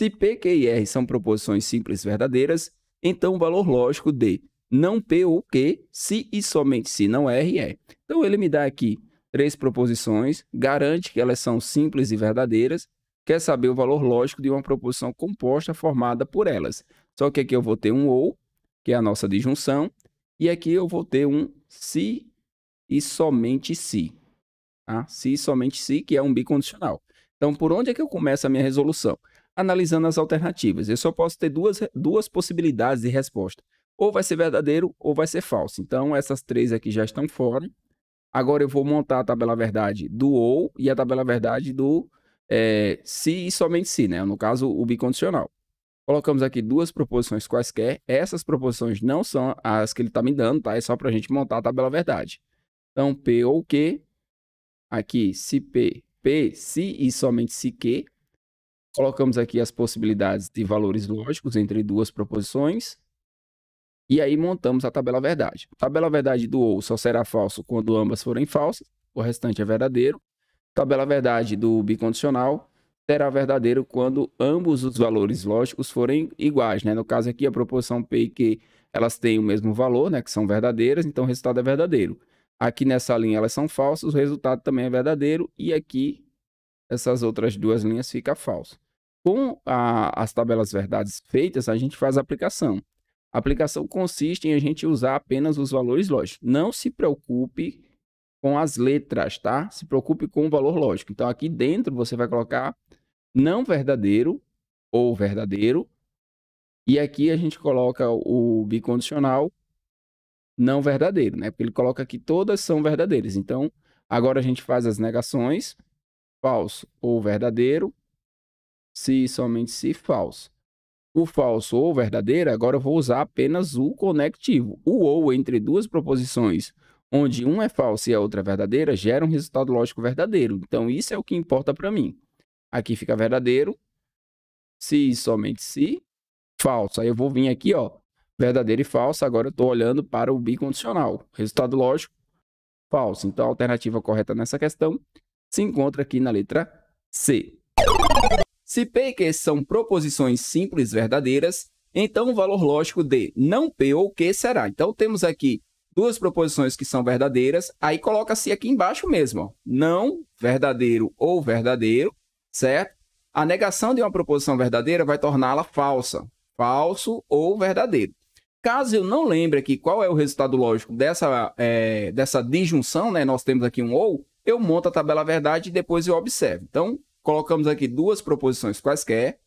Se P, Q e R são proposições simples verdadeiras, então o valor lógico de não P ou Q, se e somente se não R é. Então ele me dá aqui três proposições, garante que elas são simples e verdadeiras, quer saber o valor lógico de uma proposição composta formada por elas. Só que aqui eu vou ter um ou, que é a nossa disjunção, e aqui eu vou ter um se e somente se. Tá? Se e somente se, que é um bicondicional. Então, por onde é que eu começo a minha resolução? analisando as alternativas. Eu só posso ter duas, duas possibilidades de resposta. Ou vai ser verdadeiro ou vai ser falso. Então, essas três aqui já estão fora. Agora eu vou montar a tabela verdade do ou e a tabela verdade do é, se e somente se, né? No caso, o bicondicional. Colocamos aqui duas proposições quaisquer. Essas proposições não são as que ele está me dando, tá? É só para a gente montar a tabela verdade. Então, P ou Q. Aqui, se P, P, se e somente se Q. Colocamos aqui as possibilidades de valores lógicos entre duas proposições. E aí montamos a tabela verdade. A tabela verdade do ou só será falso quando ambas forem falsas, o restante é verdadeiro. A tabela verdade do bicondicional será verdadeiro quando ambos os valores lógicos forem iguais, né? No caso aqui a proposição p e q, elas têm o mesmo valor, né, que são verdadeiras, então o resultado é verdadeiro. Aqui nessa linha elas são falsas, o resultado também é verdadeiro e aqui essas outras duas linhas fica falso. Com a, as tabelas verdades feitas, a gente faz a aplicação. A aplicação consiste em a gente usar apenas os valores lógicos. Não se preocupe com as letras, tá? Se preocupe com o valor lógico. Então, aqui dentro você vai colocar não verdadeiro ou verdadeiro. E aqui a gente coloca o bicondicional não verdadeiro, né? Porque ele coloca que todas são verdadeiras. Então, agora a gente faz as negações falso ou verdadeiro, se somente se falso. O falso ou verdadeiro, agora eu vou usar apenas o conectivo. O ou entre duas proposições, onde um é falso e a outra é verdadeira, gera um resultado lógico verdadeiro. Então, isso é o que importa para mim. Aqui fica verdadeiro, se somente se, falso. Aí eu vou vir aqui, ó, verdadeiro e falso. Agora eu estou olhando para o bicondicional. Resultado lógico, falso. Então, a alternativa correta nessa questão se encontra aqui na letra C. Se P e Q são proposições simples verdadeiras, então o valor lógico de não P ou Q será. Então temos aqui duas proposições que são verdadeiras, aí coloca-se aqui embaixo mesmo, ó, não verdadeiro ou verdadeiro, certo? A negação de uma proposição verdadeira vai torná-la falsa, falso ou verdadeiro. Caso eu não lembre aqui qual é o resultado lógico dessa, é, dessa disjunção, né? nós temos aqui um ou, eu monto a tabela verdade e depois eu observo. Então, colocamos aqui duas proposições quaisquer,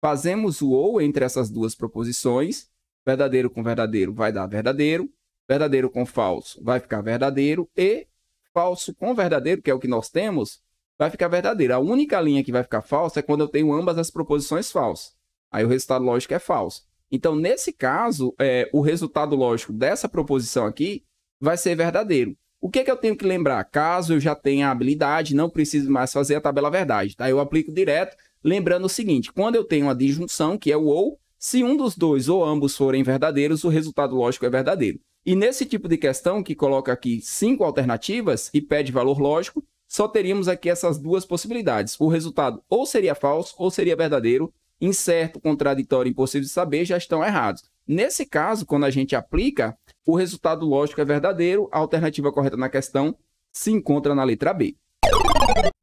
fazemos o ou entre essas duas proposições, verdadeiro com verdadeiro vai dar verdadeiro, verdadeiro com falso vai ficar verdadeiro e falso com verdadeiro, que é o que nós temos, vai ficar verdadeiro. A única linha que vai ficar falsa é quando eu tenho ambas as proposições falsas. Aí o resultado lógico é falso. Então, nesse caso, é, o resultado lógico dessa proposição aqui vai ser verdadeiro. O que, é que eu tenho que lembrar? Caso eu já tenha a habilidade, não preciso mais fazer a tabela verdade, tá? Eu aplico direto, lembrando o seguinte, quando eu tenho a disjunção, que é o ou, se um dos dois ou ambos forem verdadeiros, o resultado lógico é verdadeiro. E nesse tipo de questão, que coloca aqui cinco alternativas e pede valor lógico, só teríamos aqui essas duas possibilidades. O resultado ou seria falso ou seria verdadeiro, incerto, contraditório, impossível de saber, já estão errados. Nesse caso, quando a gente aplica o resultado lógico é verdadeiro, a alternativa correta na questão se encontra na letra B.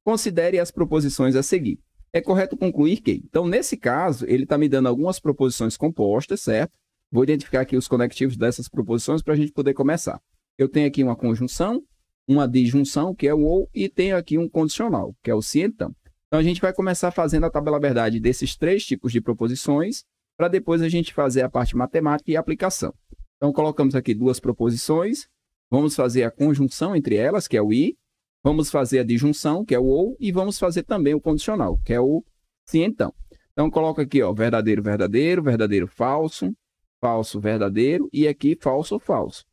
Considere as proposições a seguir. É correto concluir que, então, nesse caso, ele está me dando algumas proposições compostas, certo? Vou identificar aqui os conectivos dessas proposições para a gente poder começar. Eu tenho aqui uma conjunção, uma disjunção, que é o ou, e tenho aqui um condicional, que é o se então. Então, a gente vai começar fazendo a tabela verdade desses três tipos de proposições, para depois a gente fazer a parte matemática e aplicação. Então colocamos aqui duas proposições, vamos fazer a conjunção entre elas, que é o i, vamos fazer a disjunção, que é o ou, e vamos fazer também o condicional, que é o se então. Então coloca aqui, ó, verdadeiro, verdadeiro, verdadeiro, falso, falso, verdadeiro, e aqui falso, falso.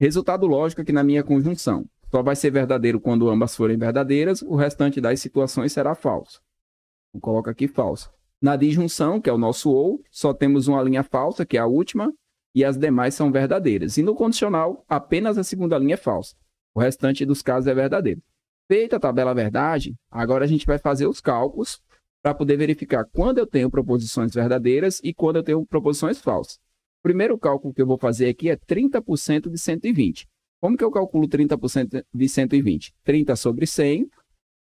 Resultado lógico aqui na minha conjunção. Só vai ser verdadeiro quando ambas forem verdadeiras, o restante das situações será falso. Então, coloca aqui falso. Na disjunção, que é o nosso ou, só temos uma linha falsa, que é a última, e as demais são verdadeiras. E no condicional, apenas a segunda linha é falsa. O restante dos casos é verdadeiro. Feita a tabela verdade, agora a gente vai fazer os cálculos para poder verificar quando eu tenho proposições verdadeiras e quando eu tenho proposições falsas. O primeiro cálculo que eu vou fazer aqui é 30% de 120. Como que eu calculo 30% de 120? 30 sobre 100,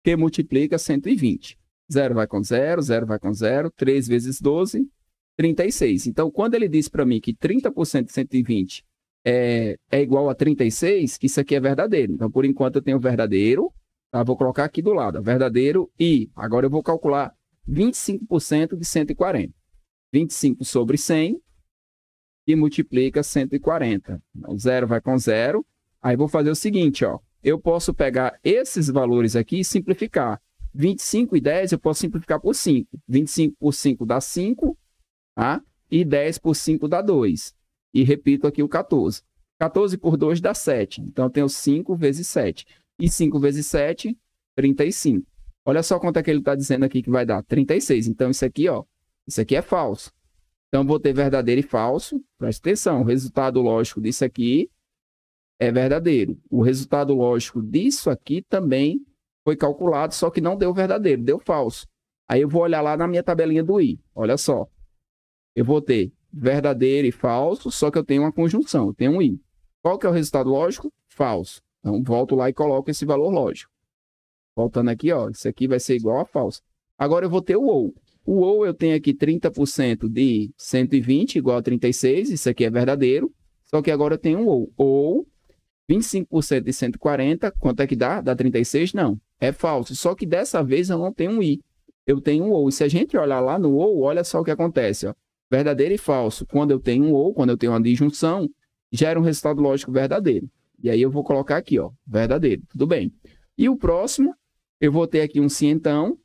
que multiplica 120. 0 vai com 0, 0 vai com 0, 3 vezes 12, 36. Então, quando ele disse para mim que 30% de 120 é, é igual a 36, isso aqui é verdadeiro. Então, por enquanto, eu tenho verdadeiro, tá? vou colocar aqui do lado, verdadeiro, e agora eu vou calcular 25% de 140. 25 sobre 100 e multiplica 140. Então, zero vai com zero. Aí, vou fazer o seguinte, ó. Eu posso pegar esses valores aqui e simplificar. 25 e 10 eu posso simplificar por 5. 25 por 5 dá 5, Tá? E 10 por 5 dá 2. E repito aqui o 14. 14 por 2 dá 7. Então, eu tenho 5 vezes 7. E 5 vezes 7, 35. Olha só quanto é que ele está dizendo aqui que vai dar. 36. Então, isso aqui, ó, isso aqui é falso. Então, eu vou ter verdadeiro e falso. Preste atenção. O resultado lógico disso aqui é verdadeiro. O resultado lógico disso aqui também foi calculado, só que não deu verdadeiro, deu falso. Aí eu vou olhar lá na minha tabelinha do i. Olha só eu vou ter verdadeiro e falso, só que eu tenho uma conjunção, eu tenho um i. Qual que é o resultado lógico? Falso. Então, volto lá e coloco esse valor lógico. Voltando aqui, ó, isso aqui vai ser igual a falso. Agora eu vou ter o ou. O ou eu tenho aqui 30% de 120 igual a 36, isso aqui é verdadeiro. Só que agora eu tenho um ou. Ou 25% de 140, quanto é que dá? Dá 36? Não, é falso. Só que dessa vez eu não tenho um i. Eu tenho um ou. E se a gente olhar lá no ou, olha só o que acontece. Ó verdadeiro e falso, quando eu tenho um ou, quando eu tenho uma disjunção, gera um resultado lógico verdadeiro. E aí eu vou colocar aqui, ó, verdadeiro, tudo bem. E o próximo, eu vou ter aqui um cientão,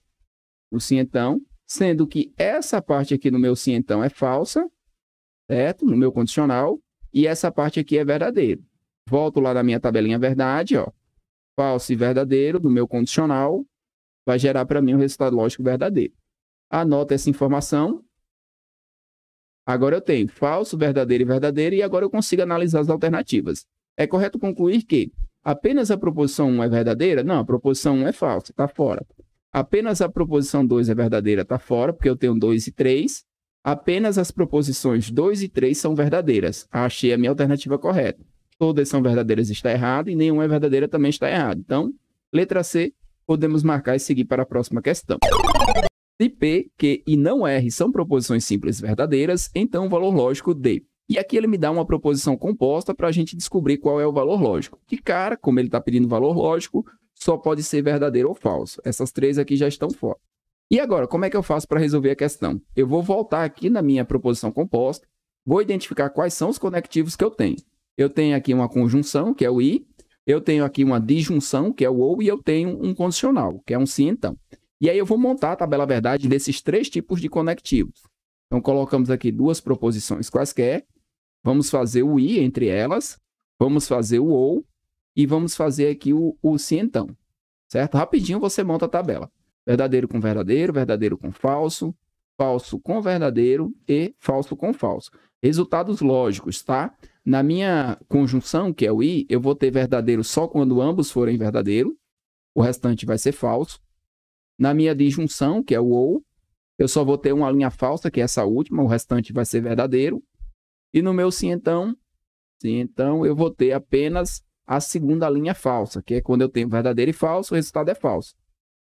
um cientão, sendo que essa parte aqui no meu cientão é falsa, certo? No meu condicional, e essa parte aqui é verdadeiro. Volto lá na minha tabelinha verdade, ó, falso e verdadeiro do meu condicional, vai gerar para mim um resultado lógico verdadeiro. Anota essa informação Agora eu tenho falso, verdadeiro e verdadeiro, e agora eu consigo analisar as alternativas. É correto concluir que apenas a proposição 1 é verdadeira? Não, a proposição 1 é falsa, está fora. Apenas a proposição 2 é verdadeira, está fora, porque eu tenho 2 e 3. Apenas as proposições 2 e 3 são verdadeiras. Achei a minha alternativa correta. Todas são verdadeiras, está errado, e nenhuma é verdadeira também está errado. Então, letra C, podemos marcar e seguir para a próxima questão. Se P, Q e não R são proposições simples verdadeiras, então o valor lógico D. E aqui ele me dá uma proposição composta para a gente descobrir qual é o valor lógico. De cara, como ele está pedindo valor lógico, só pode ser verdadeiro ou falso. Essas três aqui já estão fora. E agora, como é que eu faço para resolver a questão? Eu vou voltar aqui na minha proposição composta, vou identificar quais são os conectivos que eu tenho. Eu tenho aqui uma conjunção, que é o I, eu tenho aqui uma disjunção, que é o OU, e eu tenho um condicional, que é um sim então. E aí eu vou montar a tabela verdade desses três tipos de conectivos. Então colocamos aqui duas proposições quaisquer, vamos fazer o i entre elas, vamos fazer o ou e vamos fazer aqui o, o se então, certo? Rapidinho você monta a tabela. Verdadeiro com verdadeiro, verdadeiro com falso, falso com verdadeiro e falso com falso. Resultados lógicos, tá? Na minha conjunção, que é o i, eu vou ter verdadeiro só quando ambos forem verdadeiro, o restante vai ser falso. Na minha disjunção, que é o ou, eu só vou ter uma linha falsa, que é essa última, o restante vai ser verdadeiro. E no meu se então, se então eu vou ter apenas a segunda linha falsa, que é quando eu tenho verdadeiro e falso, o resultado é falso.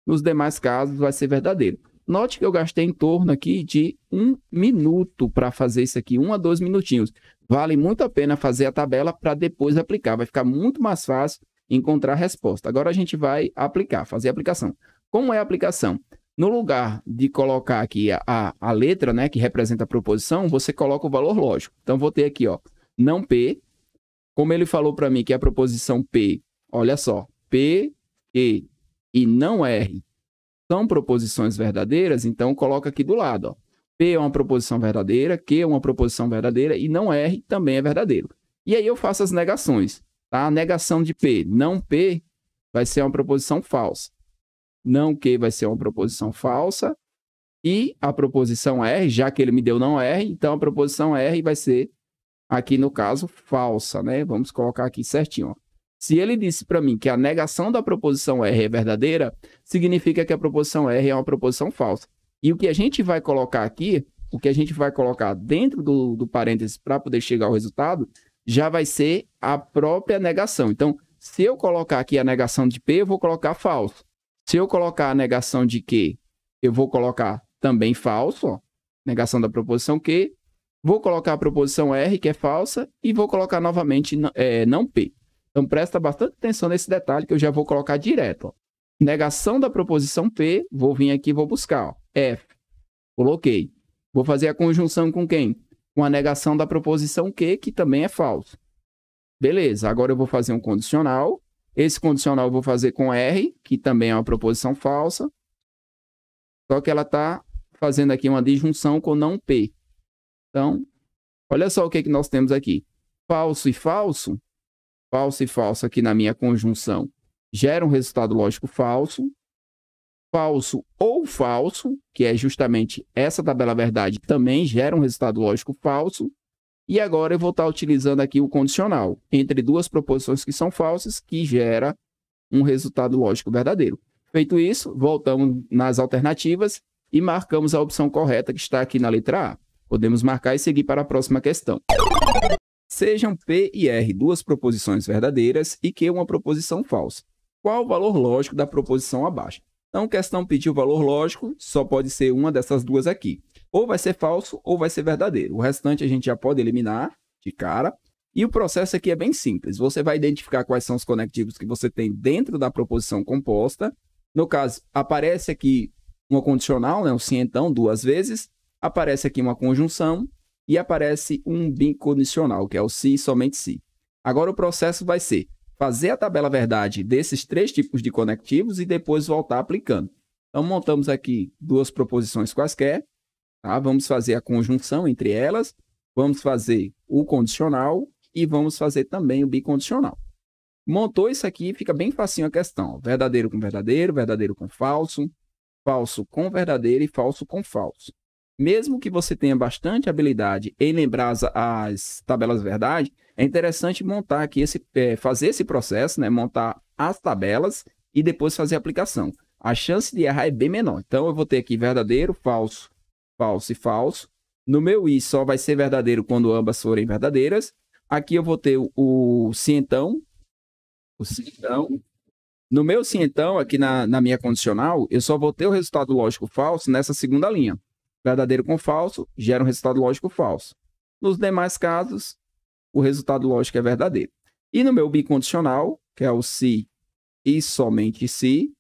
Nos demais casos, vai ser verdadeiro. Note que eu gastei em torno aqui de um minuto para fazer isso aqui, um a dois minutinhos. Vale muito a pena fazer a tabela para depois aplicar. Vai ficar muito mais fácil encontrar a resposta. Agora a gente vai aplicar, fazer a aplicação. Como é a aplicação? No lugar de colocar aqui a, a, a letra, né, que representa a proposição, você coloca o valor lógico. Então, vou ter aqui, ó, não P. Como ele falou para mim que é a proposição P, olha só, P, E e não R são proposições verdadeiras, então coloca aqui do lado, ó. P é uma proposição verdadeira, Q é uma proposição verdadeira e não R também é verdadeiro. E aí eu faço as negações, tá? A negação de P, não P, vai ser uma proposição falsa não que vai ser uma proposição falsa, e a proposição R, já que ele me deu não R, então a proposição R vai ser, aqui no caso, falsa, né? Vamos colocar aqui certinho. Ó. Se ele disse para mim que a negação da proposição R é verdadeira, significa que a proposição R é uma proposição falsa. E o que a gente vai colocar aqui, o que a gente vai colocar dentro do, do parênteses para poder chegar ao resultado, já vai ser a própria negação. Então, se eu colocar aqui a negação de P, eu vou colocar falso. Se eu colocar a negação de que, eu vou colocar também falso, ó, negação da proposição que, vou colocar a proposição R, que é falsa, e vou colocar novamente é, não P. Então, presta bastante atenção nesse detalhe que eu já vou colocar direto. Ó. Negação da proposição P, vou vir aqui e vou buscar. Ó, F, coloquei. Vou fazer a conjunção com quem? Com a negação da proposição Q, que também é falso. Beleza, agora eu vou fazer um condicional. Esse condicional eu vou fazer com R, que também é uma proposição falsa. Só que ela está fazendo aqui uma disjunção com não P. Então, olha só o que, é que nós temos aqui. Falso e falso, falso e falso aqui na minha conjunção, gera um resultado lógico falso. Falso ou falso, que é justamente essa tabela verdade, também gera um resultado lógico falso. E agora eu vou estar utilizando aqui o condicional entre duas proposições que são falsas, que gera um resultado lógico verdadeiro. Feito isso, voltamos nas alternativas e marcamos a opção correta que está aqui na letra A. Podemos marcar e seguir para a próxima questão. Sejam P e R duas proposições verdadeiras e Q uma proposição falsa. Qual o valor lógico da proposição abaixo? Então, questão pedir o valor lógico, só pode ser uma dessas duas aqui ou vai ser falso ou vai ser verdadeiro. O restante a gente já pode eliminar de cara. E o processo aqui é bem simples. Você vai identificar quais são os conectivos que você tem dentro da proposição composta. No caso, aparece aqui uma condicional, né, o sim então duas vezes, aparece aqui uma conjunção e aparece um bicondicional, que é o se e somente se. Agora o processo vai ser fazer a tabela verdade desses três tipos de conectivos e depois voltar aplicando. Então montamos aqui duas proposições quaisquer, Tá? Vamos fazer a conjunção entre elas, vamos fazer o condicional e vamos fazer também o bicondicional. Montou isso aqui, fica bem facinho a questão. Verdadeiro com verdadeiro, verdadeiro com falso, falso com verdadeiro e falso com falso. Mesmo que você tenha bastante habilidade em lembrar as, tabelas verdade, é interessante montar aqui esse, é, fazer esse processo, né? montar as tabelas e depois fazer a aplicação. A chance de errar é bem menor. Então, eu vou ter aqui verdadeiro, falso, falso e falso. No meu i só vai ser verdadeiro quando ambas forem verdadeiras. Aqui eu vou ter o, cientão. O cientão. No meu cientão, aqui na, na minha condicional, eu só vou ter o resultado lógico falso nessa segunda linha. Verdadeiro com falso gera um resultado lógico falso. Nos demais casos, o resultado lógico é verdadeiro. E no meu bicondicional, que é o se e somente se,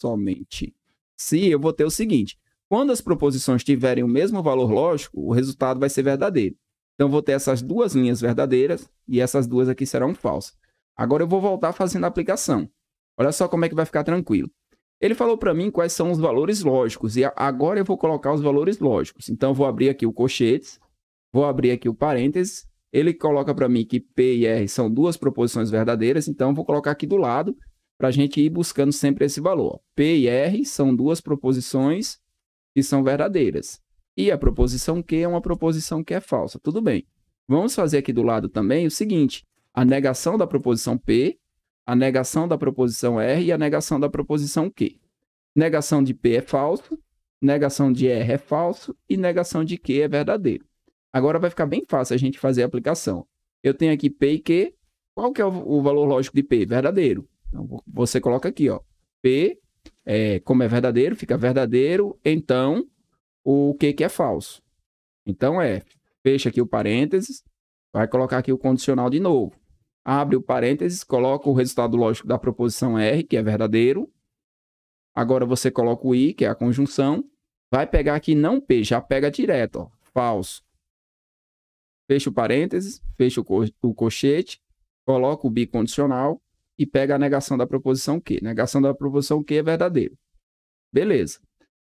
somente se, eu vou ter o seguinte. Quando as proposições tiverem o mesmo valor lógico, o resultado vai ser verdadeiro. Então, vou ter essas duas linhas verdadeiras e essas duas aqui serão falsas. Agora, eu vou voltar fazendo a aplicação. Olha só como é que vai ficar tranquilo. Ele falou para mim quais são os valores lógicos e agora eu vou colocar os valores lógicos. Então, vou abrir aqui o colchetes, vou abrir aqui o parênteses. Ele coloca para mim que P e R são duas proposições verdadeiras, então vou colocar aqui do lado para a gente ir buscando sempre esse valor. P e R são duas proposições que são verdadeiras. E a proposição que é uma proposição que é falsa. Tudo bem. Vamos fazer aqui do lado também o seguinte: a negação da proposição P, a negação da proposição R e a negação da proposição Q. Negação de P é falso, negação de R é falso e negação de Q é verdadeiro. Agora vai ficar bem fácil a gente fazer a aplicação. Eu tenho aqui P e Q. Qual que é o valor lógico de P? Verdadeiro. Então, você coloca aqui, ó. P é, como é verdadeiro, fica verdadeiro, então o que, que é falso. Então é, fecha aqui o parênteses, vai colocar aqui o condicional de novo. Abre o parênteses, coloca o resultado lógico da proposição R, que é verdadeiro. Agora você coloca o I, que é a conjunção. Vai pegar aqui não P, já pega direto, ó, falso. Fecha o parênteses, fecha o, co o cochete, coloca o bicondicional, e pega a negação da proposição Q. Negação da proposição Q é verdadeiro. Beleza.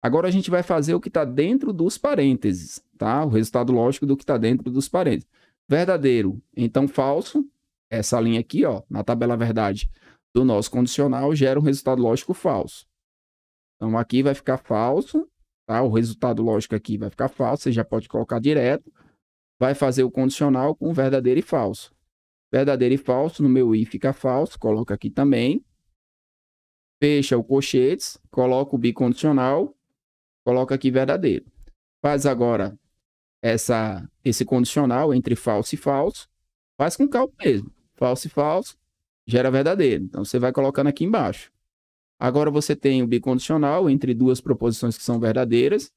Agora a gente vai fazer o que está dentro dos parênteses, tá? O resultado lógico do que está dentro dos parênteses. Verdadeiro, então falso. Essa linha aqui, ó, na tabela verdade do nosso condicional, gera um resultado lógico falso. Então aqui vai ficar falso, tá? O resultado lógico aqui vai ficar falso, você já pode colocar direto. Vai fazer o condicional com verdadeiro e falso verdadeiro e falso, no meu i fica falso, coloca aqui também. Fecha o colchetes, coloca o bicondicional, coloca aqui verdadeiro. Faz agora essa, esse condicional entre falso e falso, faz com cálculo mesmo. Falso e falso gera verdadeiro. Então, você vai colocando aqui embaixo. Agora, você tem o bicondicional entre duas proposições que são verdadeiras.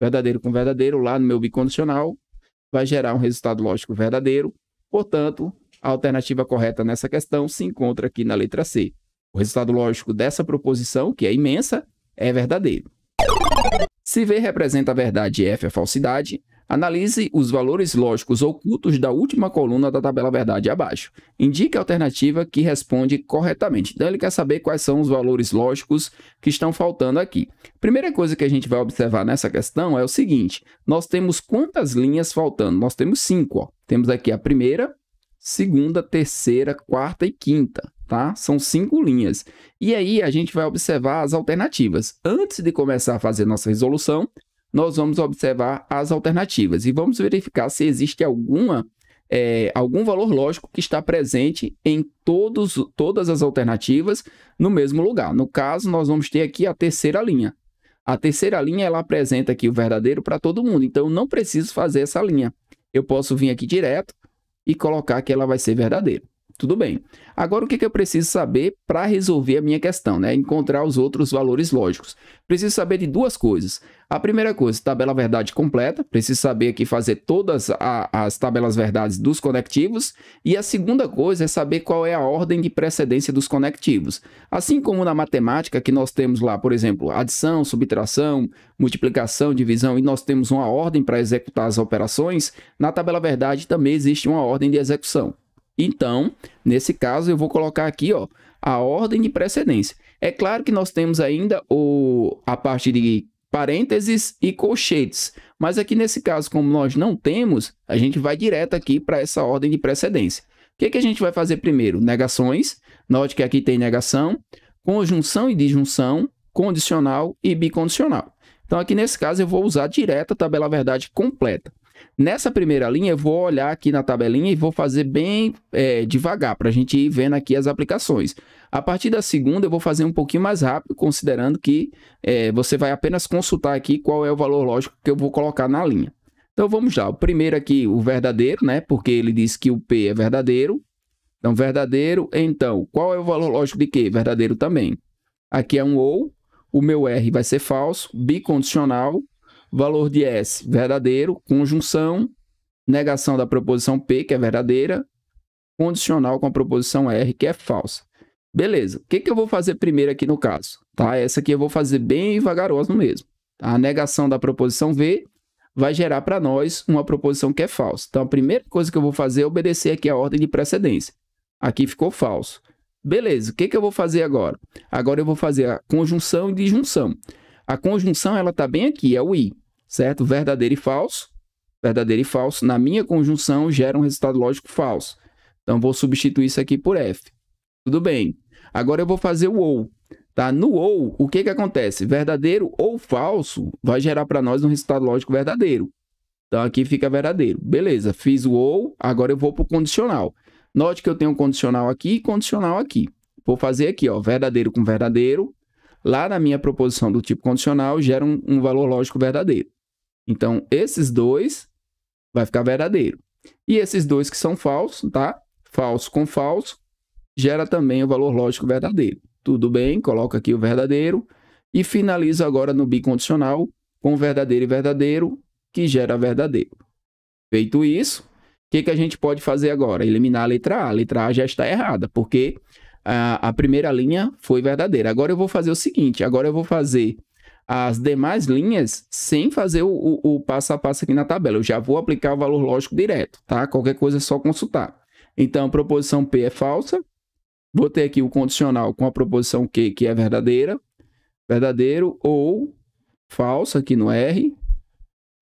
Verdadeiro com verdadeiro, lá no meu bicondicional, vai gerar um resultado lógico verdadeiro. Portanto, a alternativa correta nessa questão se encontra aqui na letra C. O resultado lógico dessa proposição, que é imensa, é verdadeiro. Se V representa a verdade e F a falsidade, analise os valores lógicos ocultos da última coluna da tabela verdade abaixo. Indique a alternativa que responde corretamente. Então, ele quer saber quais são os valores lógicos que estão faltando aqui. Primeira coisa que a gente vai observar nessa questão é o seguinte, nós temos quantas linhas faltando? Nós temos cinco. Ó. Temos aqui a primeira, segunda, terceira, quarta e quinta, tá? São cinco linhas. E aí a gente vai observar as alternativas. Antes de começar a fazer nossa resolução, nós vamos observar as alternativas e vamos verificar se existe alguma é, algum valor lógico que está presente em todos, todas as alternativas no mesmo lugar. No caso, nós vamos ter aqui a terceira linha. A terceira linha ela apresenta aqui o verdadeiro para todo mundo, então eu não preciso fazer essa linha. Eu posso vir aqui direto, e colocar que ela vai ser verdadeira. Tudo bem. Agora, o que, que eu preciso saber para resolver a minha questão, né? Encontrar os outros valores lógicos. Preciso saber de duas coisas. A primeira coisa, tabela verdade completa. Preciso saber aqui fazer todas a, as tabelas verdades dos conectivos. E a segunda coisa é saber qual é a ordem de precedência dos conectivos. Assim como na matemática, que nós temos lá, por exemplo, adição, subtração, multiplicação, divisão, e nós temos uma ordem para executar as operações, na tabela verdade também existe uma ordem de execução. Então, nesse caso, eu vou colocar aqui ó, a ordem de precedência. É claro que nós temos ainda o, a parte de parênteses e colchetes, mas aqui nesse caso, como nós não temos, a gente vai direto aqui para essa ordem de precedência. O que, que a gente vai fazer primeiro? Negações. Note que aqui tem negação, conjunção e disjunção, condicional e bicondicional. Então, aqui nesse caso, eu vou usar direto a tabela verdade completa. Nessa primeira linha, eu vou olhar aqui na tabelinha e vou fazer bem é, devagar, para a gente ir vendo aqui as aplicações. A partir da segunda, eu vou fazer um pouquinho mais rápido, considerando que é, você vai apenas consultar aqui qual é o valor lógico que eu vou colocar na linha. Então, vamos lá. O primeiro aqui, o verdadeiro, né? Porque ele diz que o P é verdadeiro. Então, verdadeiro. Então, qual é o valor lógico de Q? Verdadeiro também. Aqui é um OU. O meu R vai ser falso. Bicondicional valor de S verdadeiro, conjunção, negação da proposição P, que é verdadeira, condicional com a proposição R, que é falsa. Beleza, o que, que eu vou fazer primeiro aqui no caso? Tá? Essa aqui eu vou fazer bem vagaroso mesmo. Tá? A negação da proposição V vai gerar para nós uma proposição que é falsa. Então, a primeira coisa que eu vou fazer é obedecer aqui a ordem de precedência. Aqui ficou falso. Beleza, o que, que eu vou fazer agora? Agora eu vou fazer a conjunção e disjunção. A conjunção ela está bem aqui, é o I certo? Verdadeiro e falso. Verdadeiro e falso, na minha conjunção, gera um resultado lógico falso. Então, vou substituir isso aqui por F. Tudo bem. Agora eu vou fazer o OU. Tá? No OU, o que, que acontece? Verdadeiro ou falso vai gerar para nós um resultado lógico verdadeiro. Então, aqui fica verdadeiro. Beleza, fiz o OU, agora eu vou para o condicional. Note que eu tenho um condicional aqui e condicional aqui. Vou fazer aqui, ó, verdadeiro com verdadeiro. Lá na minha proposição do tipo condicional, gera um, um valor lógico verdadeiro. Então, esses dois vai ficar verdadeiro. E esses dois que são falsos, tá? Falso com falso, gera também o valor lógico verdadeiro. Tudo bem, Coloco aqui o verdadeiro. E finalizo agora no bicondicional com verdadeiro e verdadeiro, que gera verdadeiro. Feito isso, o que, que a gente pode fazer agora? Eliminar a letra A. A letra A já está errada, porque a, a, primeira linha foi verdadeira. Agora eu vou fazer o seguinte: agora eu vou fazer as demais linhas sem fazer o, o, o, passo a passo aqui na tabela. Eu já vou aplicar o valor lógico direto, tá? Qualquer coisa é só consultar. Então, a proposição P é falsa. Vou ter aqui o condicional com a proposição Q, que é verdadeira. Verdadeiro ou falsa aqui no R.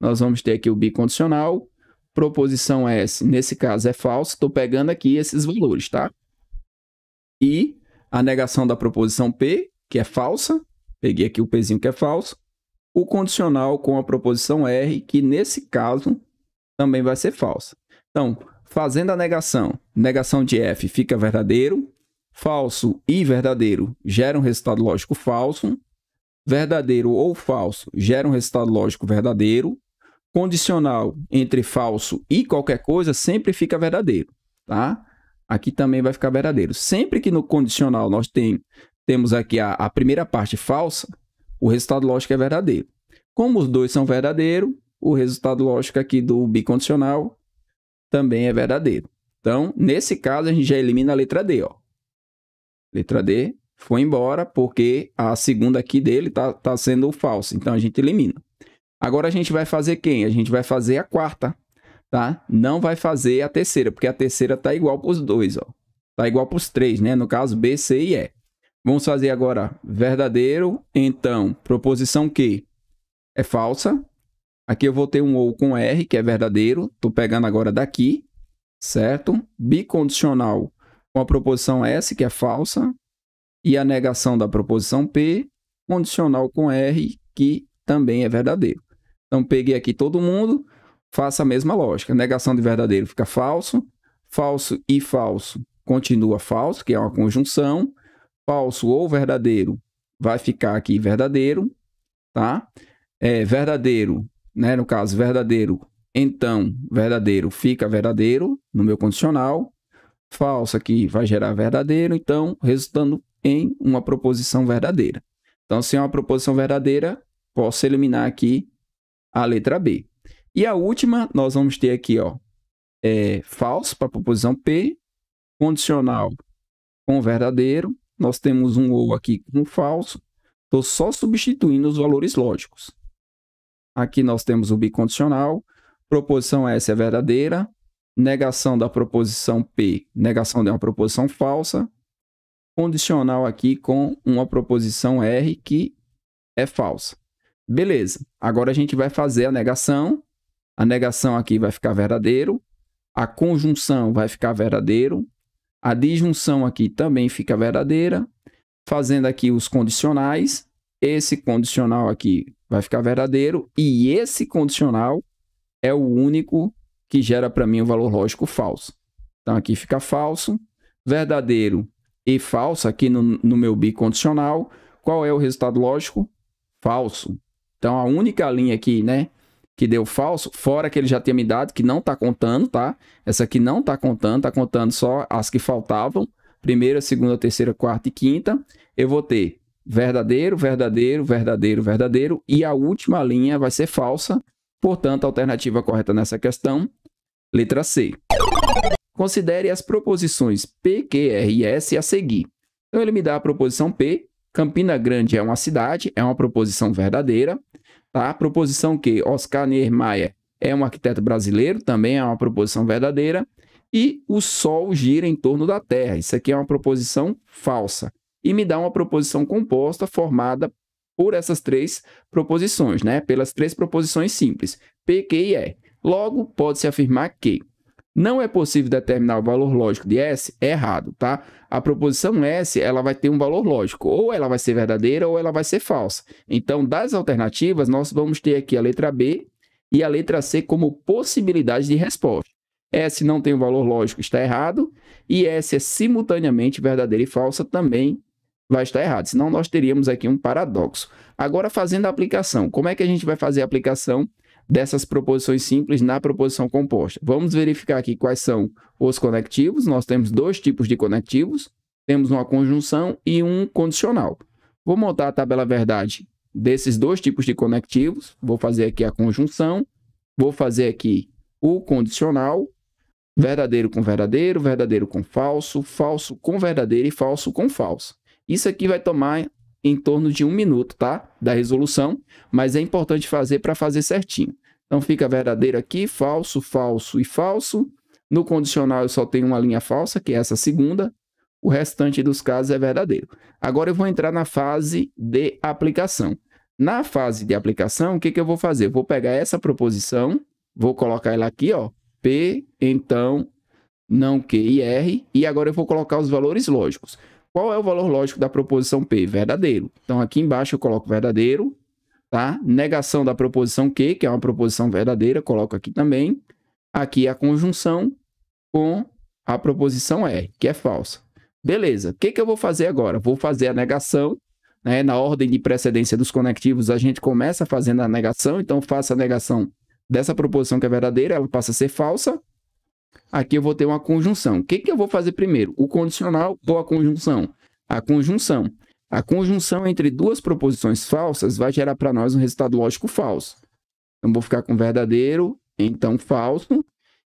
Nós vamos ter aqui o bicondicional. Proposição S, nesse caso, é falsa. Estou pegando aqui esses valores, tá? E a negação da proposição P, que é falsa, Peguei aqui o pezinho que é falso. O condicional com a proposição R, que nesse caso também vai ser falsa. Então, fazendo a negação, negação de F fica verdadeiro, falso e verdadeiro gera um resultado lógico falso, verdadeiro ou falso gera um resultado lógico verdadeiro, condicional entre falso e qualquer coisa sempre fica verdadeiro, tá? Aqui também vai ficar verdadeiro. Sempre que no condicional nós tem temos aqui a, a primeira parte falsa, o resultado lógico é verdadeiro. Como os dois são verdadeiros, o resultado lógico aqui do bicondicional também é verdadeiro. Então, nesse caso, a gente já elimina a letra D. Ó. Letra D foi embora porque a segunda aqui dele está tá sendo falsa. Então, a gente elimina. Agora, a gente vai fazer quem? A gente vai fazer a quarta, tá? Não vai fazer a terceira, porque a terceira está igual para os dois, ó. Está igual para os três, né? No caso, B, C e E. Vamos fazer agora verdadeiro, então, proposição q é falsa. Aqui eu vou ter um ou com R, que é verdadeiro. Estou pegando agora daqui, certo? Bicondicional com a proposição S, que é falsa. E a negação da proposição P, condicional com R, que também é verdadeiro. Então, peguei aqui todo mundo, faça a mesma lógica. Negação de verdadeiro fica falso. Falso e falso continua falso, que é uma conjunção falso ou verdadeiro, vai ficar aqui verdadeiro, tá? É verdadeiro, né? No caso, verdadeiro, então, verdadeiro fica verdadeiro no meu condicional. Falso aqui vai gerar verdadeiro, então, resultando em uma proposição verdadeira. Então, se é uma proposição verdadeira, posso eliminar aqui a letra B. E a última, nós vamos ter aqui, ó, é falso para a proposição P, condicional com verdadeiro, nós temos um ou aqui com falso. Estou só substituindo os valores lógicos. Aqui nós temos o bicondicional. Proposição S é verdadeira. Negação da proposição P, negação de uma proposição falsa. Condicional aqui com uma proposição R que é falsa. Beleza. Agora a gente vai fazer a negação. A negação aqui vai ficar verdadeiro. A conjunção vai ficar verdadeiro. A disjunção aqui também fica verdadeira, fazendo aqui os condicionais. Esse condicional aqui vai ficar verdadeiro e esse condicional é o único que gera para mim o valor lógico falso. Então aqui fica falso, verdadeiro e falso aqui no, no meu bicondicional. Qual é o resultado lógico? Falso. Então a única linha aqui, né, que deu falso, fora que ele já tinha me dado, que não tá contando, tá? Essa aqui não tá contando, tá contando só as que faltavam. Primeira, segunda, terceira, quarta e quinta. Eu vou ter verdadeiro, verdadeiro, verdadeiro, verdadeiro. E a última linha vai ser falsa. Portanto, a alternativa correta nessa questão, letra C. Considere as proposições P, Q, R e S a seguir. Então, ele me dá a proposição P. Campina Grande é uma cidade, é uma proposição verdadeira. Tá? Proposição que Oscar Niemeyer é um arquiteto brasileiro, também é uma proposição verdadeira. E o Sol gira em torno da Terra. Isso aqui é uma proposição falsa. E me dá uma proposição composta formada por essas três proposições, né? Pelas três proposições simples, P, Q e E. Logo, pode-se afirmar que não é possível determinar o valor lógico de S, é errado, tá? A proposição S, ela vai ter um valor lógico, ou ela vai ser verdadeira ou ela vai ser falsa. Então, das alternativas, nós vamos ter aqui a letra B e a letra C como possibilidade de resposta. S não tem um valor lógico, está errado, e S é simultaneamente verdadeira e falsa, também vai estar errado, senão nós teríamos aqui um paradoxo. Agora, fazendo a aplicação, como é que a gente vai fazer a aplicação? dessas proposições simples na proposição composta. Vamos verificar aqui quais são os conectivos. Nós temos dois tipos de conectivos. Temos uma conjunção e um condicional. Vou montar a tabela verdade desses dois tipos de conectivos. Vou fazer aqui a conjunção. Vou fazer aqui o condicional. Verdadeiro com verdadeiro, verdadeiro com falso, falso com verdadeiro e falso com falso. Isso aqui vai tomar em torno de um minuto, tá? Da resolução, mas é importante fazer para fazer certinho. Então fica verdadeiro aqui, falso, falso e falso. No condicional eu só tenho uma linha falsa, que é essa segunda. O restante dos casos é verdadeiro. Agora eu vou entrar na fase de aplicação. Na fase de aplicação, o que, que eu vou fazer? vou pegar essa proposição, vou colocar ela aqui, ó, P, então, não Q e R, e agora eu vou colocar os valores lógicos. Qual é o valor lógico da proposição P? Verdadeiro. Então aqui embaixo eu coloco verdadeiro, tá? Negação da proposição Q, que é uma proposição verdadeira, coloco aqui também. Aqui a conjunção com a proposição R, que é falsa. Beleza, o que, que eu vou fazer agora? Vou fazer a negação, né? Na ordem de precedência dos conectivos, a gente começa fazendo a negação, então faço a negação dessa proposição que é verdadeira, ela passa a ser falsa. Aqui eu vou ter uma conjunção. O que, que eu vou fazer primeiro? O condicional ou a conjunção? A conjunção. A conjunção entre duas proposições falsas vai gerar para nós um resultado lógico falso. Então, vou ficar com verdadeiro, então falso.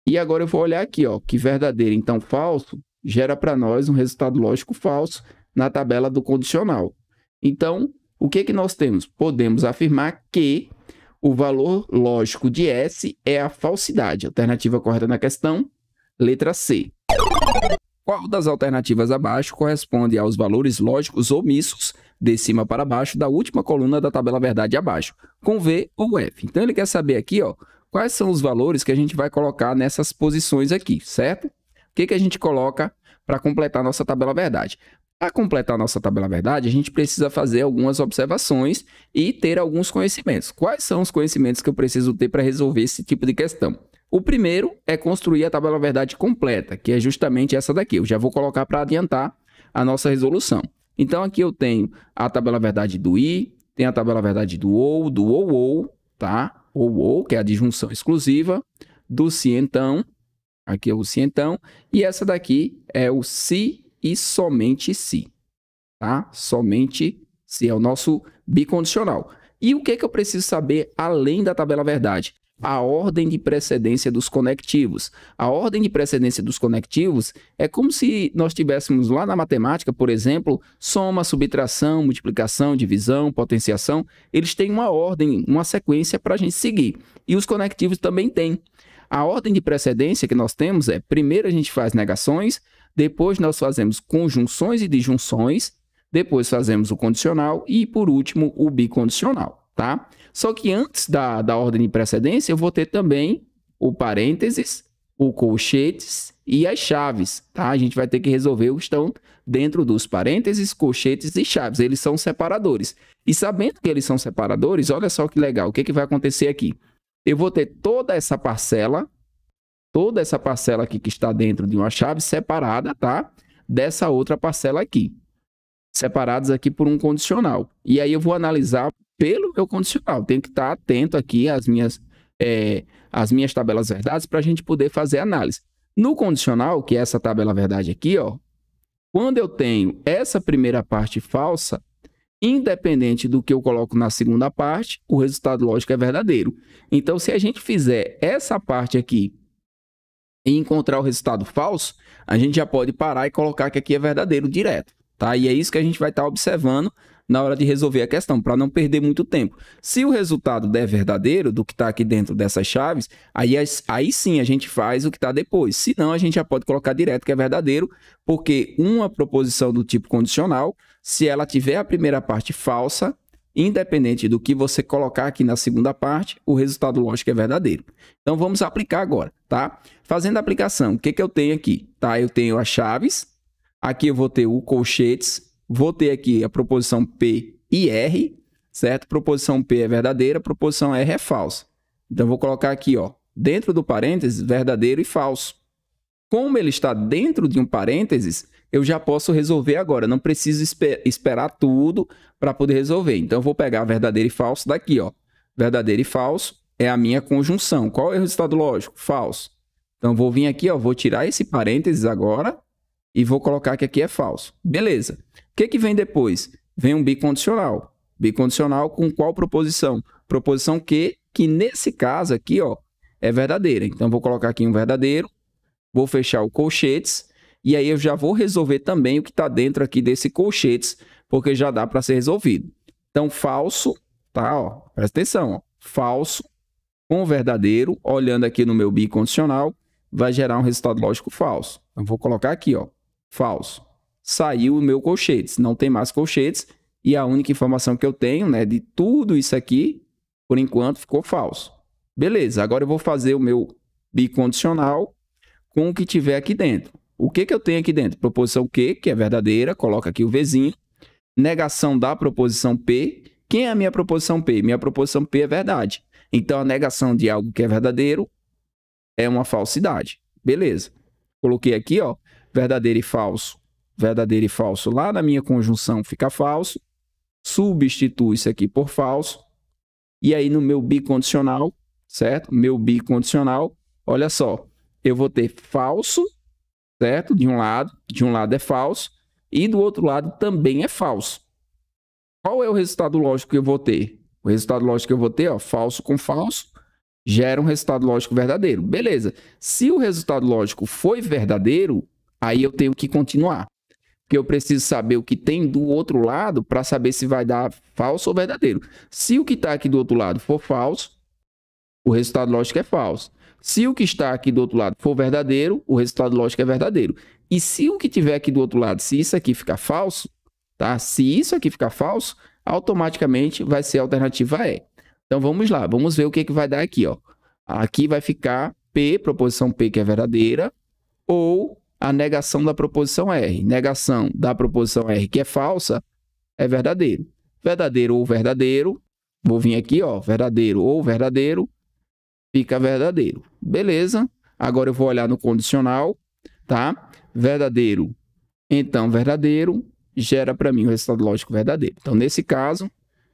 E agora eu vou olhar aqui, ó, que verdadeiro, então falso, gera para nós um resultado lógico falso na tabela do condicional. Então, o que, que nós temos? Podemos afirmar que o valor lógico de S é a falsidade. A alternativa correta na questão Letra C. Qual das alternativas abaixo corresponde aos valores lógicos omissos de cima para baixo da última coluna da tabela verdade abaixo, com V ou F? Então, ele quer saber aqui ó, quais são os valores que a gente vai colocar nessas posições aqui, certo? O que, que a gente coloca para completar nossa tabela verdade? Para completar nossa tabela verdade, a gente precisa fazer algumas observações e ter alguns conhecimentos. Quais são os conhecimentos que eu preciso ter para resolver esse tipo de questão? O primeiro é construir a tabela verdade completa, que é justamente essa daqui. Eu já vou colocar para adiantar a nossa resolução. Então aqui eu tenho a tabela verdade do i, tem a tabela verdade do ou, do ou ou, tá? Ou ou, que é a disjunção exclusiva, do se então, aqui é o se então, e essa daqui é o se e somente se, tá? Somente se é o nosso bicondicional. E o que, é que eu preciso saber além da tabela verdade? a ordem de precedência dos conectivos. A ordem de precedência dos conectivos é como se nós tivéssemos lá na matemática, por exemplo, soma, subtração, multiplicação, divisão, potenciação. Eles têm uma ordem, uma sequência para a gente seguir. E os conectivos também têm. A ordem de precedência que nós temos é: primeiro a gente faz negações, depois nós fazemos conjunções e disjunções, depois fazemos o condicional e, por último, o bicondicional, tá? Só que antes da, da ordem de precedência, eu vou ter também o parênteses, o colchetes e as chaves, tá? A gente vai ter que resolver o que estão dentro dos parênteses, colchetes e chaves. Eles são separadores. E sabendo que eles são separadores, olha só que legal. O que, é que vai acontecer aqui? Eu vou ter toda essa parcela, toda essa parcela aqui que está dentro de uma chave separada, tá? Dessa outra parcela aqui separados aqui por um condicional. E aí eu vou analisar pelo meu condicional. Tenho que estar atento aqui às minhas, é, às minhas tabelas verdades para a gente poder fazer análise. No condicional, que é essa tabela verdade aqui, ó, quando eu tenho essa primeira parte falsa, independente do que eu coloco na segunda parte, o resultado lógico é verdadeiro. Então, se a gente fizer essa parte aqui e encontrar o resultado falso, a gente já pode parar e colocar que aqui é verdadeiro direto tá? E é isso que a gente vai estar tá observando na hora de resolver a questão, para não perder muito tempo. Se o resultado der verdadeiro do que está aqui dentro dessas chaves, aí, aí sim a gente faz o que está depois. Se não, a gente já pode colocar direto que é verdadeiro, porque uma proposição do tipo condicional, se ela tiver a primeira parte falsa, independente do que você colocar aqui na segunda parte, o resultado lógico é verdadeiro. Então vamos aplicar agora, tá? Fazendo a aplicação, o que, que eu tenho aqui? Tá? Eu tenho as chaves, Aqui eu vou ter o colchetes, vou ter aqui a proposição P e R, certo? Proposição P é verdadeira, proposição R é falsa. Então, eu vou colocar aqui, ó, dentro do parênteses, verdadeiro e falso. Como ele está dentro de um parênteses, eu já posso resolver agora. Não preciso esper esperar tudo para poder resolver. Então, eu vou pegar verdadeiro e falso daqui, ó. Verdadeiro e falso é a minha conjunção. Qual é o resultado lógico? Falso. Então, eu vou vir aqui, ó, vou tirar esse parênteses agora e vou colocar que aqui é falso. Beleza. O que, que vem depois? Vem um bicondicional. Bicondicional com qual proposição? Proposição que, que nesse caso aqui, ó, é verdadeira. Então, vou colocar aqui um verdadeiro, vou fechar o colchetes, e aí eu já vou resolver também o que está dentro aqui desse colchetes, porque já dá para ser resolvido. Então, falso, tá? Ó, presta atenção, ó, falso com verdadeiro, olhando aqui no meu bicondicional, vai gerar um resultado lógico falso. Então, vou colocar aqui, ó, Falso. Saiu o meu colchetes, não tem mais colchetes e a única informação que eu tenho, né, de tudo isso aqui, por enquanto ficou falso. Beleza, agora eu vou fazer o meu bicondicional com o que tiver aqui dentro. O que que eu tenho aqui dentro? Proposição Q, que é verdadeira, coloca aqui o Vzinho. Negação da proposição P. Quem é a minha proposição P? Minha proposição P é verdade. Então, a negação de algo que é verdadeiro é uma falsidade. Beleza. Coloquei aqui, ó, verdadeiro e falso, verdadeiro e falso lá na minha conjunção fica falso, substituo isso aqui por falso, e aí no meu bicondicional, certo? Meu bicondicional, olha só, eu vou ter falso, certo? De um lado, de um lado é falso, e do outro lado também é falso. Qual é o resultado lógico que eu vou ter? O resultado lógico que eu vou ter, ó, falso com falso, gera um resultado lógico verdadeiro. Beleza. Se o resultado lógico foi verdadeiro, Aí eu tenho que continuar. Porque eu preciso saber o que tem do outro lado para saber se vai dar falso ou verdadeiro. Se o que está aqui do outro lado for falso, o resultado lógico é falso. Se o que está aqui do outro lado for verdadeiro, o resultado lógico é verdadeiro. E se o que tiver aqui do outro lado, se isso aqui ficar falso, tá? Se isso aqui ficar falso, automaticamente vai ser a alternativa E. Então vamos lá, vamos ver o que, é que vai dar aqui, ó. Aqui vai ficar P, proposição P que é verdadeira, ou a negação da proposição R. Negação da proposição R que é falsa é verdadeiro. Verdadeiro ou verdadeiro, vou vir aqui, ó, verdadeiro ou verdadeiro, fica verdadeiro. Beleza? Agora eu vou olhar no condicional, tá? Verdadeiro. Então, verdadeiro gera para mim o resultado lógico verdadeiro. Então, nesse caso,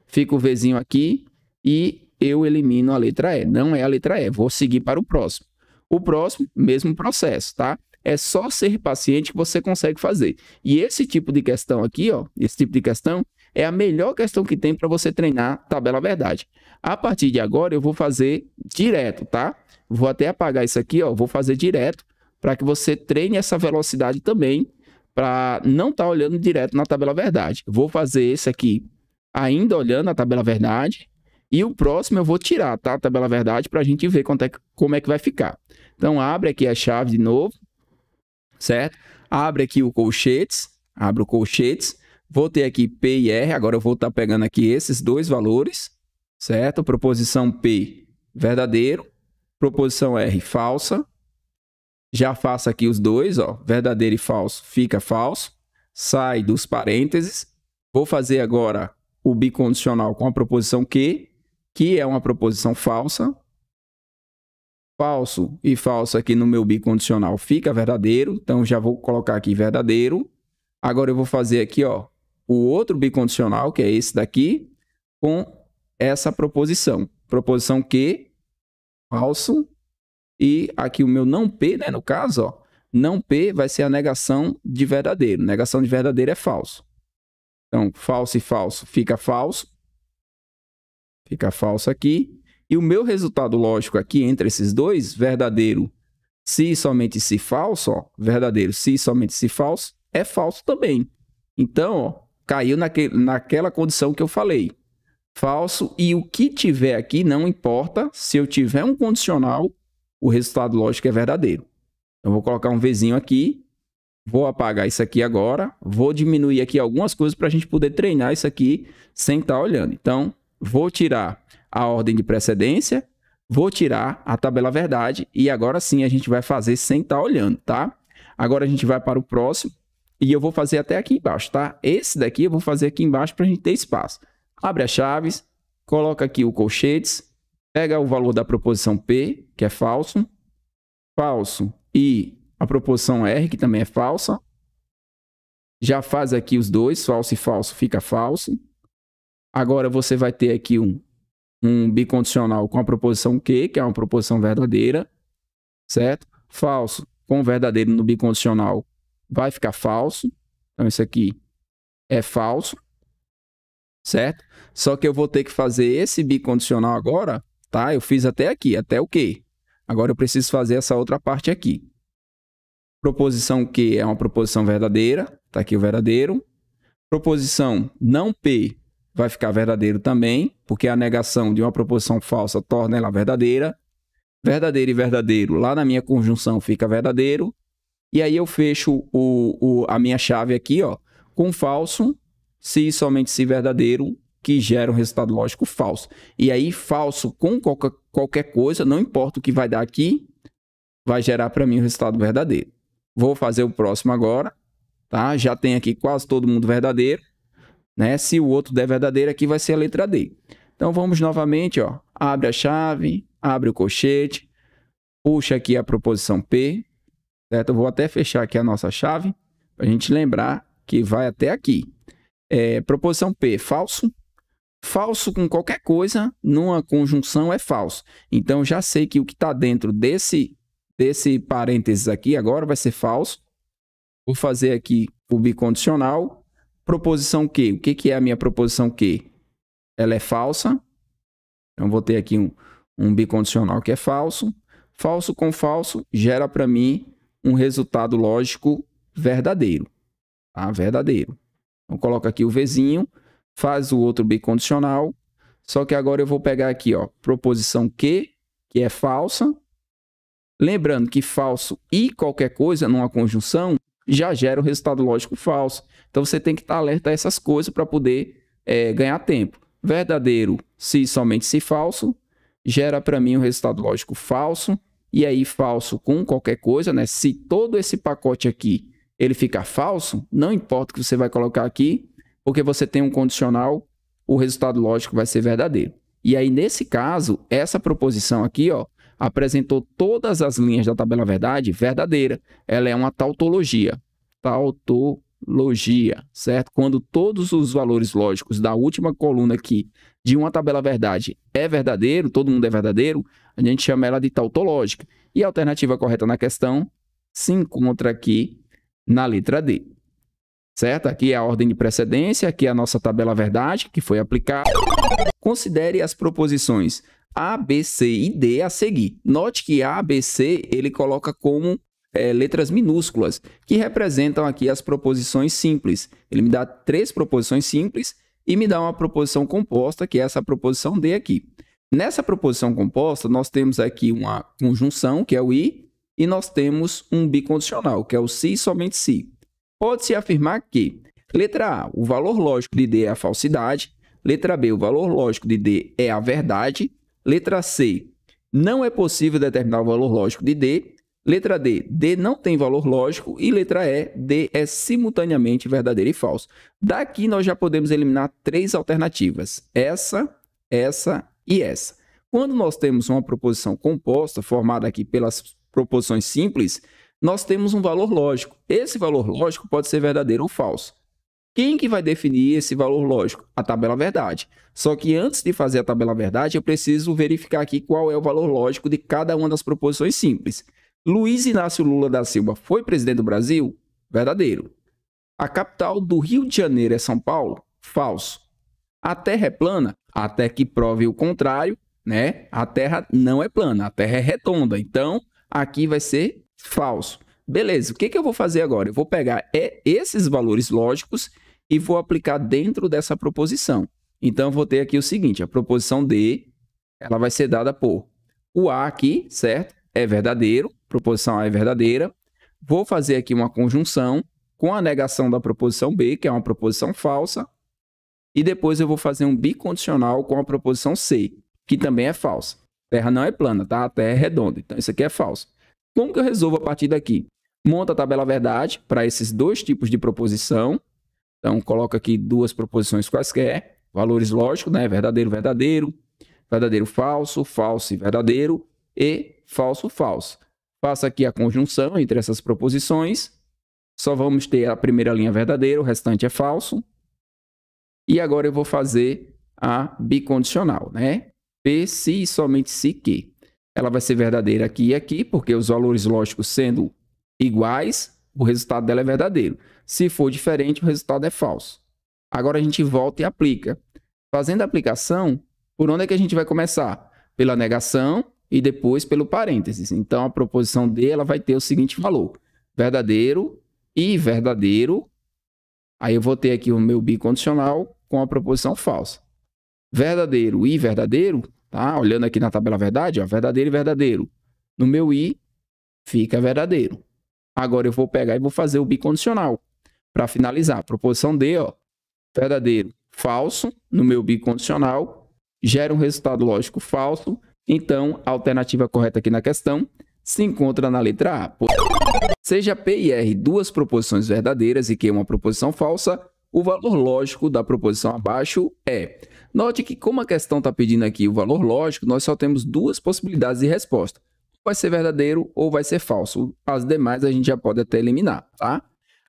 fica o Vzinho aqui e eu elimino a letra E. Não é a letra E, vou seguir para o próximo. O próximo, mesmo processo, tá? É só ser paciente que você consegue fazer. E esse tipo de questão aqui, ó, esse tipo de questão é a melhor questão que tem para você treinar tabela verdade. A partir de agora eu vou fazer direto, tá? Vou até apagar isso aqui, ó, vou fazer direto para que você treine essa velocidade também para não estar tá olhando direto na tabela verdade. Vou fazer esse aqui ainda olhando a tabela verdade e o próximo eu vou tirar, tá? A tabela verdade para a gente ver quanto é, como é que vai ficar. Então abre aqui a chave de novo certo? Abre aqui o colchetes, abre o colchetes, vou ter aqui P e R, agora eu vou estar tá pegando aqui esses dois valores, certo? Proposição P, verdadeiro, proposição R, falsa. Já faço aqui os dois, ó, verdadeiro e falso, fica falso. Sai dos parênteses. Vou fazer agora o bicondicional com a proposição Q, que é uma proposição falsa, falso e falso aqui no meu bicondicional fica verdadeiro, então já vou colocar aqui verdadeiro. Agora eu vou fazer aqui, ó, o outro bicondicional, que é esse daqui, com essa proposição. Proposição que, falso, e aqui o meu não P, né, no caso, ó, não P vai ser a negação de verdadeiro. Negação de verdadeiro é falso. Então, falso e falso fica falso. Fica falso aqui. E o meu resultado lógico aqui entre esses dois, verdadeiro se somente se falso, ó, verdadeiro se somente se falso, é falso também. Então, ó, caiu naquela condição que eu falei. Falso e o que tiver aqui não importa, se eu tiver um condicional, o resultado lógico é verdadeiro. Eu vou colocar um Vzinho aqui, vou apagar isso aqui agora, vou diminuir aqui algumas coisas para a gente poder treinar isso aqui sem estar tá olhando. Então, vou tirar a ordem de precedência, vou tirar a tabela verdade e agora sim a gente vai fazer sem estar tá olhando, tá? Agora a gente vai para o próximo e eu vou fazer até aqui embaixo, tá? Esse daqui eu vou fazer aqui embaixo para a gente ter espaço. Abre as chaves, coloca aqui o colchetes, pega o valor da proposição P, que é falso, falso e a proposição R, que também é falsa. Já faz aqui os dois, falso e falso, fica falso. Agora você vai ter aqui um um bicondicional com a proposição que, que é uma proposição verdadeira, certo? Falso com verdadeiro no bicondicional vai ficar falso. Então, isso aqui é falso, certo? Só que eu vou ter que fazer esse bicondicional agora, tá? Eu fiz até aqui, até o Q. Agora eu preciso fazer essa outra parte aqui. Proposição Q é uma proposição verdadeira, tá aqui o verdadeiro. Proposição não P vai ficar verdadeiro também, porque a negação de uma proposição falsa torna ela verdadeira. Verdadeiro e verdadeiro, lá na minha conjunção fica verdadeiro. E aí eu fecho o, o, a minha chave aqui, ó, com falso, se somente se verdadeiro, que gera um resultado lógico falso. E aí, falso com qualquer, qualquer coisa, não importa o que vai dar aqui, vai gerar para mim o resultado verdadeiro. Vou fazer o próximo agora, tá? Já tem aqui quase todo mundo verdadeiro. Né? Se o outro der verdadeira, aqui vai ser a letra D. Então vamos novamente, ó. Abre a chave, abre o colchete, puxa aqui a proposição P, certo? Eu vou até fechar aqui a nossa chave, para a gente lembrar que vai até aqui. É, proposição P, falso. Falso com qualquer coisa, numa conjunção é falso. Então já sei que o que está dentro desse, desse parênteses aqui agora vai ser falso. Vou fazer aqui o bicondicional, Proposição Q. O que, que é a minha proposição Q? Ela é falsa. Então, vou ter aqui um, um bicondicional que é falso. Falso com falso gera para mim um resultado lógico verdadeiro. Tá? Verdadeiro. Então, coloca aqui o Vzinho, faz o outro bicondicional. Só que agora eu vou pegar aqui, ó, proposição Q, que é falsa. Lembrando que falso e qualquer coisa numa conjunção já gera o resultado lógico falso. Então você tem que estar alerta a essas coisas para poder é, ganhar tempo. Verdadeiro, se somente se falso, gera para mim um resultado lógico falso, e aí falso com qualquer coisa, né? Se todo esse pacote aqui ele ficar falso, não importa o que você vai colocar aqui, porque você tem um condicional, o resultado lógico vai ser verdadeiro. E aí, nesse caso, essa proposição aqui, ó, apresentou todas as linhas da tabela verdade verdadeira. Ela é uma tautologia. Tautologia logia, certo? Quando todos os valores lógicos da última coluna aqui de uma tabela verdade é verdadeiro, todo mundo é verdadeiro, a gente chama ela de tautológica. E a alternativa correta na questão se encontra aqui na letra D. Certo? Aqui é a ordem de precedência, aqui é a nossa tabela verdade que foi aplicada. Considere as proposições A, B, C e D a seguir. Note que A, B, C ele coloca como é, letras minúsculas, que representam aqui as proposições simples. Ele me dá três proposições simples e me dá uma proposição composta, que é essa proposição D aqui. Nessa proposição composta, nós temos aqui uma conjunção, que é o I, e nós temos um bicondicional, que é o se e somente se. Pode-se afirmar que, letra A, o valor lógico de D é a falsidade, letra B, o valor lógico de D é a verdade, letra C, não é possível determinar o valor lógico de D, Letra D, D não tem valor lógico. E letra E, D é simultaneamente verdadeiro e falso. Daqui nós já podemos eliminar três alternativas: essa, essa e essa. Quando nós temos uma proposição composta, formada aqui pelas proposições simples, nós temos um valor lógico. Esse valor lógico pode ser verdadeiro ou falso. Quem que vai definir esse valor lógico? A tabela verdade. Só que antes de fazer a tabela verdade, eu preciso verificar aqui qual é o valor lógico de cada uma das proposições simples. Luiz Inácio Lula da Silva foi presidente do Brasil? Verdadeiro. A capital do Rio de Janeiro é São Paulo? Falso. A Terra é plana? Até que prove o contrário, né? A Terra não é plana, a Terra é redonda. Então, aqui vai ser falso. Beleza, o que, que eu vou fazer agora? Eu vou pegar é, esses valores lógicos e vou aplicar dentro dessa proposição. Então, eu vou ter aqui o seguinte, a proposição D, ela vai ser dada por o A aqui, certo? É verdadeiro, proposição A é verdadeira, vou fazer aqui uma conjunção com a negação da proposição B, que é uma proposição falsa, e depois eu vou fazer um bicondicional com a proposição C, que também é falsa. A terra não é plana, tá? A Terra é redonda, então isso aqui é falso. Como que eu resolvo a partir daqui? Monta a tabela verdade para esses dois tipos de proposição. Então, coloca aqui duas proposições quaisquer, valores lógicos, né? Verdadeiro, verdadeiro, verdadeiro, falso, falso e verdadeiro, e falso, falso passa aqui a conjunção entre essas proposições. Só vamos ter a primeira linha verdadeira, o restante é falso. E agora eu vou fazer a bicondicional, né? P se e somente se que. Ela vai ser verdadeira aqui e aqui, porque os valores lógicos sendo iguais, o resultado dela é verdadeiro. Se for diferente, o resultado é falso. Agora a gente volta e aplica. Fazendo a aplicação, por onde é que a gente vai começar? Pela negação, e depois pelo parênteses. Então a proposição D ela vai ter o seguinte valor: verdadeiro e verdadeiro. Aí eu vou ter aqui o meu bicondicional com a proposição falsa. Verdadeiro e verdadeiro, tá? Olhando aqui na tabela verdade, ó, verdadeiro e verdadeiro. No meu i fica verdadeiro. Agora eu vou pegar e vou fazer o bicondicional para finalizar. Proposição D, ó, verdadeiro, falso, no meu bicondicional, gera um resultado lógico falso, então, a alternativa correta aqui na questão se encontra na letra A. Seja P e R duas proposições verdadeiras e Q uma proposição falsa, o valor lógico da proposição abaixo é. Note que, como a questão está pedindo aqui o valor lógico, nós só temos duas possibilidades de resposta. Vai ser verdadeiro ou vai ser falso. As demais a gente já pode até eliminar, tá?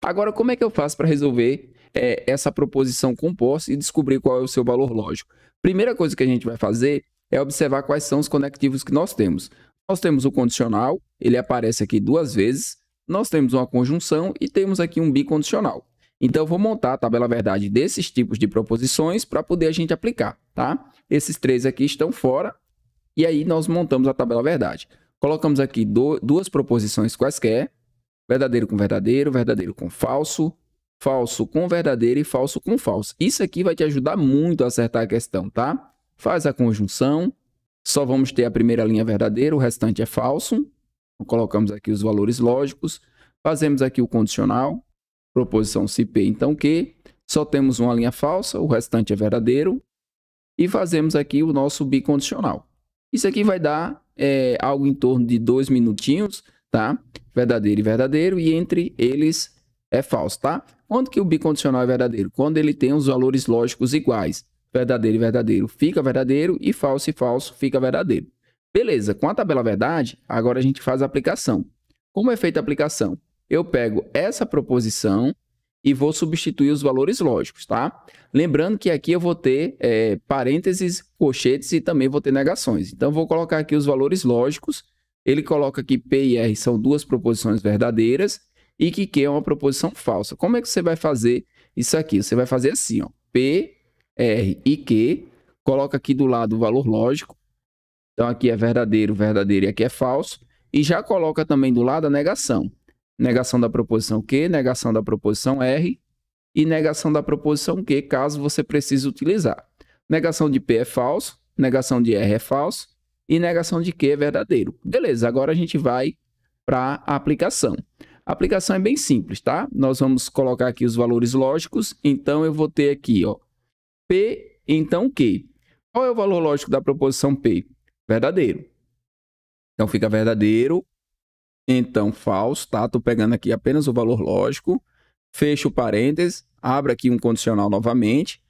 Agora, como é que eu faço para resolver é, essa proposição composta e descobrir qual é o seu valor lógico? Primeira coisa que a gente vai fazer é observar quais são os conectivos que nós temos. Nós temos o condicional, ele aparece aqui duas vezes, nós temos uma conjunção e temos aqui um bicondicional. Então, eu vou montar a tabela verdade desses tipos de proposições para poder a gente aplicar, tá? Esses três aqui estão fora e aí nós montamos a tabela verdade. Colocamos aqui do, duas proposições quaisquer, verdadeiro com verdadeiro, verdadeiro com falso, falso com verdadeiro e falso com falso. Isso aqui vai te ajudar muito a acertar a questão, tá? faz a conjunção, só vamos ter a primeira linha verdadeira, o restante é falso. Então, colocamos aqui os valores lógicos, fazemos aqui o condicional, proposição se P então Q, só temos uma linha falsa, o restante é verdadeiro, e fazemos aqui o nosso bicondicional. Isso aqui vai dar é, algo em torno de dois minutinhos, tá? Verdadeiro e verdadeiro, e entre eles é falso, tá? Quando que o bicondicional é verdadeiro? Quando ele tem os valores lógicos iguais verdadeiro e verdadeiro fica verdadeiro e falso e falso fica verdadeiro. Beleza, com a tabela verdade, agora a gente faz a aplicação. Como é feita a aplicação? Eu pego essa proposição e vou substituir os valores lógicos, tá? Lembrando que aqui eu vou ter é, parênteses, cochetes e também vou ter negações. Então, vou colocar aqui os valores lógicos. Ele coloca que P e R são duas proposições verdadeiras e que Q é uma proposição falsa. Como é que você vai fazer isso aqui? Você vai fazer assim, ó. P R e Q, coloca aqui do lado o valor lógico. Então aqui é verdadeiro, verdadeiro e aqui é falso. E já coloca também do lado a negação. Negação da proposição Q, negação da proposição R e negação da proposição Q, caso você precise utilizar. Negação de P é falso, negação de R é falso e negação de Q é verdadeiro. Beleza, agora a gente vai para a aplicação. A aplicação é bem simples, tá? Nós vamos colocar aqui os valores lógicos, então eu vou ter aqui, ó, P, então Q. Qual é o valor lógico da proposição P? Verdadeiro. Então fica verdadeiro, então falso, tá? Estou pegando aqui apenas o valor lógico. Fecho o parênteses, abro aqui um condicional novamente.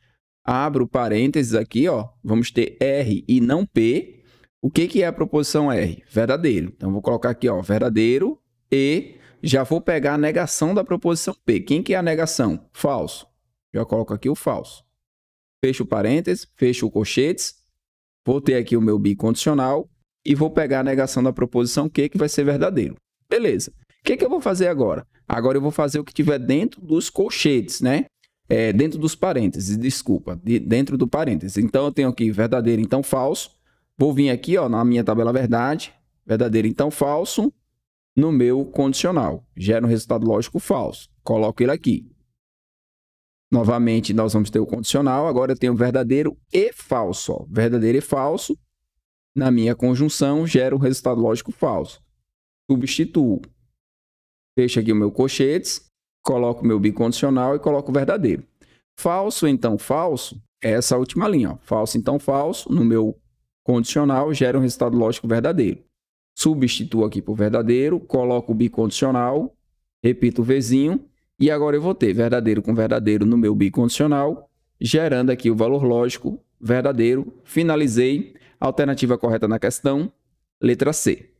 Abro parênteses aqui, ó. Vamos ter R e não P. O que, que é a proposição R? Verdadeiro. Então vou colocar aqui, ó, verdadeiro e já vou pegar a negação da proposição P. Quem que é a negação? Falso. Já coloco aqui o falso fecho parênteses, fecho colchetes, vou ter aqui o meu bicondicional e vou pegar a negação da proposição Q, que vai ser verdadeiro. Beleza. O que, que eu vou fazer agora? Agora eu vou fazer o que tiver dentro dos colchetes, né? É, dentro dos parênteses, desculpa, de, dentro do parênteses. Então, eu tenho aqui verdadeiro, então falso. Vou vir aqui ó, na minha tabela verdade, verdadeiro, então falso, no meu condicional. Gera um resultado lógico falso. Coloco ele aqui. Novamente, nós vamos ter o condicional. Agora eu tenho verdadeiro e falso. Ó. Verdadeiro e falso. Na minha conjunção, gera um resultado lógico falso. Substituo. Fecho aqui o meu colchetes. Coloco o meu bicondicional e coloco o verdadeiro. Falso, então falso. É essa última linha. Ó. Falso, então falso. No meu condicional, gera um resultado lógico verdadeiro. Substituo aqui por verdadeiro. Coloco o bicondicional. Repito o Vzinho e agora eu vou ter verdadeiro com verdadeiro no meu bicondicional, gerando aqui o valor lógico verdadeiro. Finalizei. Alternativa correta na questão, letra C.